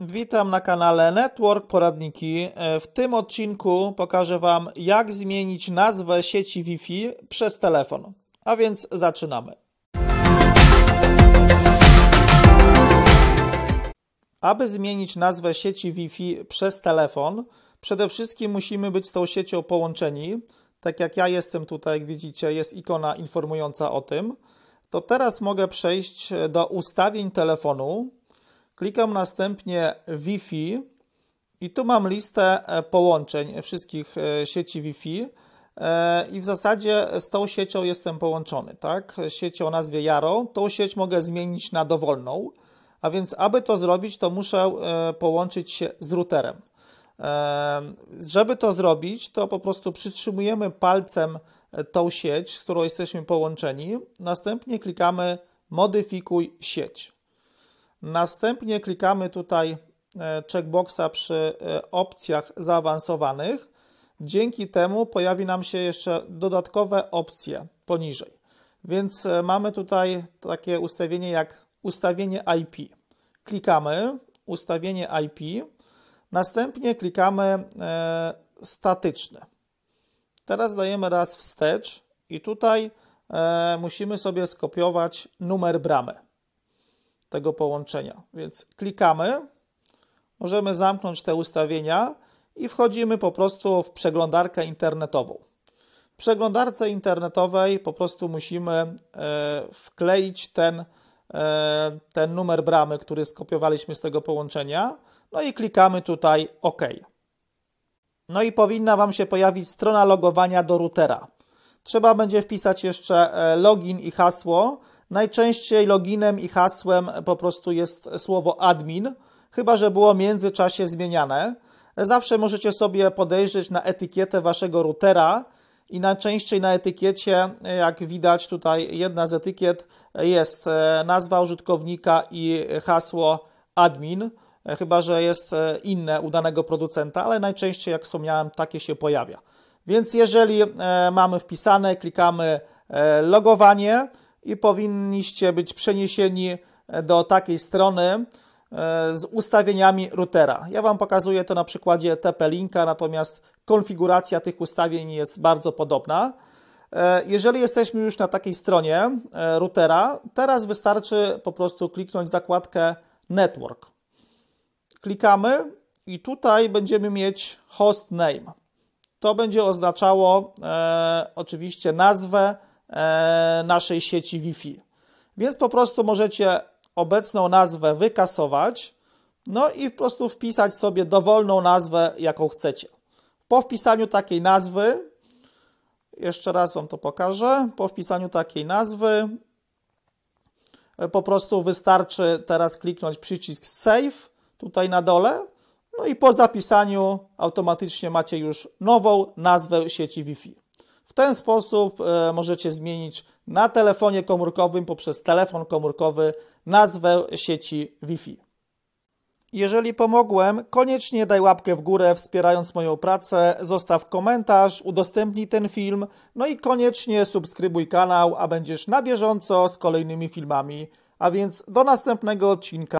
Witam na kanale Network Poradniki. E, w tym odcinku pokażę Wam, jak zmienić nazwę sieci Wi-Fi przez telefon. A więc zaczynamy. Aby zmienić nazwę sieci Wi-Fi przez telefon, przede wszystkim musimy być z tą siecią połączeni. Tak jak ja jestem tutaj, jak widzicie, jest ikona informująca o tym. To teraz mogę przejść e, do ustawień telefonu Klikam następnie Wi-Fi i tu mam listę e, połączeń wszystkich e, sieci Wi-Fi e, i w zasadzie z tą siecią jestem połączony, tak? Siecią o nazwie Jaro. Tą sieć mogę zmienić na dowolną, a więc aby to zrobić, to muszę połączyć się z routerem. Żeby to zrobić, to po prostu przytrzymujemy palcem tą sieć, z którą jesteśmy połączeni, następnie klikamy modyfikuj sieć. Następnie klikamy tutaj e, checkboxa przy e, opcjach zaawansowanych. Dzięki temu pojawi nam się jeszcze dodatkowe opcje poniżej. Więc e, mamy tutaj takie ustawienie jak ustawienie IP. Klikamy ustawienie IP, następnie klikamy statyczne. Teraz dajemy raz wstecz i tutaj musimy sobie skopiować numer bramy tego połączenia. Więc klikamy, możemy zamknąć te ustawienia i wchodzimy po prostu w przeglądarkę internetową. W przeglądarce internetowej po prostu musimy e, wkleić ten, e, ten numer bramy, który skopiowaliśmy z tego połączenia, no i klikamy tutaj OK. No i powinna Wam się pojawić strona logowania do routera. Trzeba będzie wpisać jeszcze e, login i hasło, Najczęściej loginem i hasłem po prostu jest słowo admin, chyba że było w międzyczasie zmieniane. Zawsze możecie sobie podejrzeć na etykietę waszego routera i najczęściej na etykiecie, jak widać tutaj jedna z etykiet jest e, nazwa użytkownika i hasło admin, e, chyba że jest e, inne u danego producenta, ale najczęściej jak wspomniałem takie się pojawia. Więc jeżeli mamy wpisane, klikamy logowanie, i powinniście być przeniesieni e, do takiej strony e, z ustawieniami routera. Ja Wam pokazuję to na przykładzie TP-Linka, natomiast konfiguracja tych ustawień jest bardzo podobna. E, jeżeli jesteśmy już na takiej stronie routera, teraz wystarczy po prostu kliknąć zakładkę Network. Klikamy i tutaj będziemy mieć host name. To będzie oznaczało e, oczywiście nazwę E, naszej sieci Wi-Fi. Więc po prostu możecie obecną nazwę wykasować, no i po prostu wpisać sobie dowolną nazwę, jaką chcecie. Po wpisaniu takiej nazwy, jeszcze raz Wam to pokażę, po wpisaniu takiej nazwy po prostu wystarczy teraz kliknąć przycisk Save tutaj na dole, no i po zapisaniu automatycznie macie już nową nazwę sieci Wi-Fi ten sposób e, możecie zmienić na telefonie komórkowym poprzez telefon komórkowy nazwę sieci Wi-Fi. Jeżeli pomogłem, koniecznie daj łapkę w górę wspierając moją pracę, zostaw komentarz, udostępnij ten film, no i koniecznie subskrybuj kanał, a będziesz na bieżąco z kolejnymi filmami. A więc do następnego odcinka.